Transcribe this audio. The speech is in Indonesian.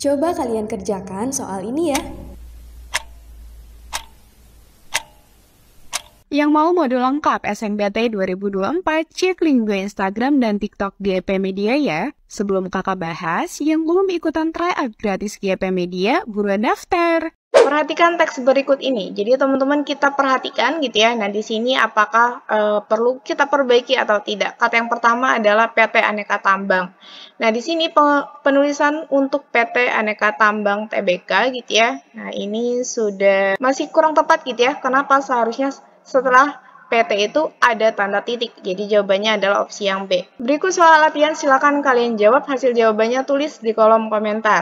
Coba kalian kerjakan soal ini ya. Yang mau modul lengkap SNBT 2024, cek link gue Instagram dan TikTok GP Media ya. Sebelum kakak bahas, yang belum ikutan tryout gratis GP Media, buruan daftar. Perhatikan teks berikut ini. Jadi teman-teman kita perhatikan gitu ya. Nah di sini apakah e, perlu kita perbaiki atau tidak? Kata yang pertama adalah PT Aneka Tambang. Nah di sini penulisan untuk PT Aneka Tambang TBK gitu ya. Nah ini sudah masih kurang tepat gitu ya. Kenapa seharusnya setelah PT itu ada tanda titik. Jadi jawabannya adalah opsi yang B. Berikut soal latihan silakan kalian jawab. Hasil jawabannya tulis di kolom komentar.